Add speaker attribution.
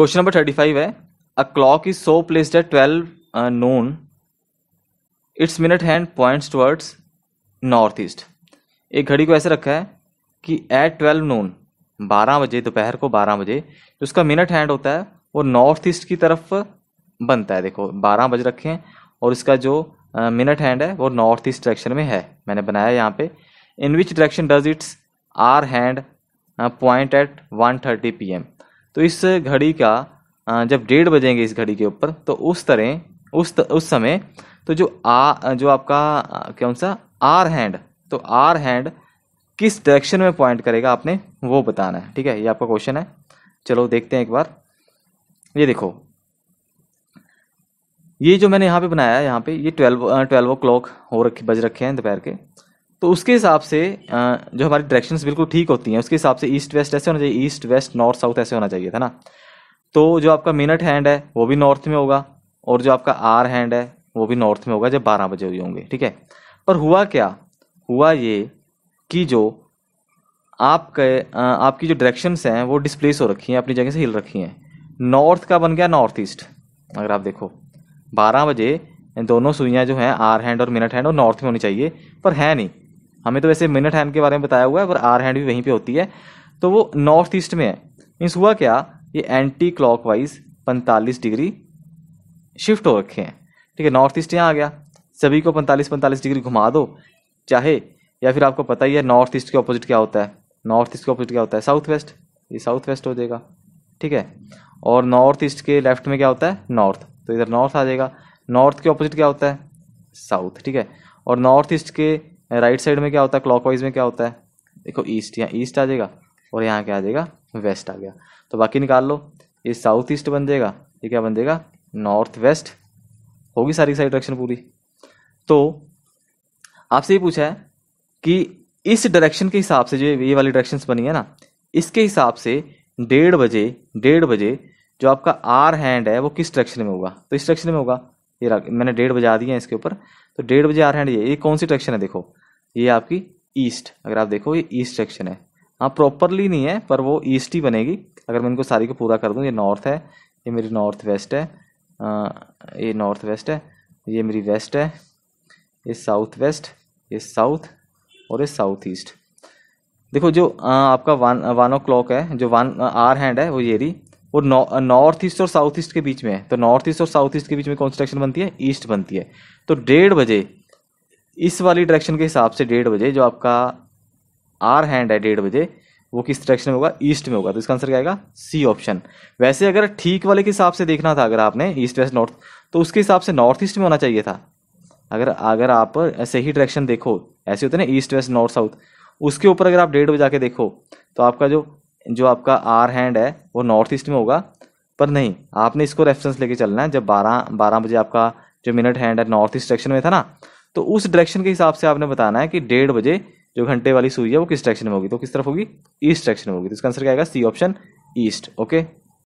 Speaker 1: question number thirty five है a clock is so placed at twelve noon its minute hand points towards north east एक घड़ी को ऐसे रखा है कि एट ट्वेल्व नोन बारह बजे दोपहर को बारह बजे जो उसका मिनट हैंड होता है वो नॉर्थ ईस्ट की तरफ बनता है देखो बारह बजे रखें और इसका जो मिनट uh, हैंड है वो नॉर्थ ईस्ट डायरेक्शन में है मैंने बनाया यहाँ पे in which direction does its hour hand point at one thirty P M तो इस घड़ी का जब डेढ़ बजेंगे इस घड़ी के ऊपर तो उस तरह उस उस समय तो जो आ जो आपका कौन सा आर हैंड तो आर हैंड किस डायरेक्शन में पॉइंट करेगा आपने वो बताना है ठीक है ये आपका क्वेश्चन है चलो देखते हैं एक बार ये देखो ये जो मैंने यहाँ पे बनाया है यहाँ पे ये ट्वेल्व ट्वेल्व ओ क्लॉक हो रखे बज रखे हैं दोपहर के तो उसके हिसाब से जो हमारी डायरेक्शंस बिल्कुल ठीक होती हैं उसके हिसाब से ईस्ट वेस्ट ऐसे होना चाहिए ईस्ट वेस्ट नॉर्थ साउथ ऐसे होना चाहिए था ना तो जो आपका मिनट हैंड है वो भी नॉर्थ में होगा और जो आपका आर हैंड है वो भी नॉर्थ में होगा जब बारह बजे हुए होंगे ठीक है पर हुआ क्या हुआ ये कि जो आपके आपकी जो डायरेक्शंस हैं वो डिस्प्लेस हो रखी हैं अपनी जगह से हिल रखी हैं नॉर्थ का बन गया नॉर्थ ईस्ट अगर आप देखो बारह बजे दोनों सुइयाँ जो हैं आर हैंड और मिनट हैंड और नॉर्थ में होनी चाहिए पर है नहीं हमें तो वैसे मिनट हैंड के बारे में बताया हुआ है पर आर हैंड भी वहीं पे होती है तो वो नॉर्थ ईस्ट में है मीन्स हुआ क्या ये एंटी क्लॉक वाइज पैंतालीस डिग्री शिफ्ट हो रखे हैं ठीक है नॉर्थ ईस्ट यहाँ आ गया सभी को पैंतालीस पैंतालीस डिग्री घुमा दो चाहे या फिर आपको पता ही है नॉर्थ ईस्ट के ऑपोजिट क्या होता है नॉर्थ ईस्ट के ऑपोजिट क्या होता है साउथ वेस्ट ये साउथ वेस्ट हो जाएगा ठीक है और नॉर्थ ईस्ट के लेफ्ट में क्या होता है नॉर्थ तो इधर नॉर्थ आ जाएगा नॉर्थ के ऑपोजिट क्या होता है साउथ ठीक है और नॉर्थ ईस्ट के राइट साइड में क्या होता है क्लॉकवाइज में क्या होता है देखो ईस्ट यहाँ ईस्ट आ जाएगा और यहाँ क्या आ जाएगा वेस्ट आ गया तो बाकी निकाल लो ये साउथ ईस्ट बन जाएगा ये क्या बन जाएगा नॉर्थ वेस्ट होगी सारी साइड डायरेक्शन पूरी तो आपसे ये पूछा है कि इस डायरेक्शन के हिसाब से जो ये वाली डायरेक्शंस बनी है ना इसके हिसाब से डेढ़ बजे डेढ़ बजे जो आपका आर हैंड है वो किस डायरेक्शन में होगा तो इस डायरेक्शन में होगा ये मैंने डेढ़ बजे आ दिया है इसके ऊपर तो डेढ़ बजे आर हैंड ये ये कौन सी डायरेक्शन है देखो ये आपकी ईस्ट अगर आप देखो ये ईस्ट सेक्शन है हाँ प्रॉपरली नहीं है पर वो ईस्ट ही बनेगी अगर मैं इनको सारी को पूरा कर दूँ ये नॉर्थ है ये मेरी नॉर्थ वेस्ट है आ, ये नॉर्थ वेस्ट है ये मेरी वेस्ट है ये साउथ वेस्ट ये साउथ और ये साउथ ईस्ट देखो जो आ, आपका वन वन ओ क्लॉक है जो वन आर हैंड है वो ये रही वो नॉर्थ ईस्ट और साउथ ईस्ट के बीच में है तो नॉर्थ ईस्ट और साउथ ईस्ट के बीच में कौन सी सेक्शन बनती है ईस्ट बनती है तो डेढ़ बजे इस वाली डायरेक्शन के हिसाब से डेढ़ बजे जो आपका आर हैंड है डेढ़ बजे वो किस डायरेक्शन में होगा ईस्ट में होगा तो इसका आंसर क्या आएगा सी ऑप्शन वैसे अगर ठीक वाले के हिसाब से देखना था अगर आपने ईस्ट वेस्ट नॉर्थ तो उसके हिसाब से नॉर्थ ईस्ट में होना चाहिए था अगर अगर आप ऐसे ही डायरेक्शन देखो ऐसे होते हैं ना ईस्ट वेस्ट नॉर्थ साउथ उसके ऊपर अगर आप डेढ़ बजे जाके देखो तो आपका जो जो आपका आर हैंड है वो नॉर्थ ईस्ट में होगा पर नहीं आपने इसको रेफरेंस लेके चलना है जब बारह बारह बजे आपका जो मिनट हैंड है नॉर्थ ईस्ट डायरेक्शन में था ना तो उस डायरेक्शन के हिसाब से आपने बताना है कि डेढ़ बजे जो घंटे वाली सुई है वो किस डायरेक्शन में होगी तो किस तरफ होगी ईस्ट डायरेक्शन में होगी तो इसका आंसर क्या आएगा सी ऑप्शन ईस्ट ओके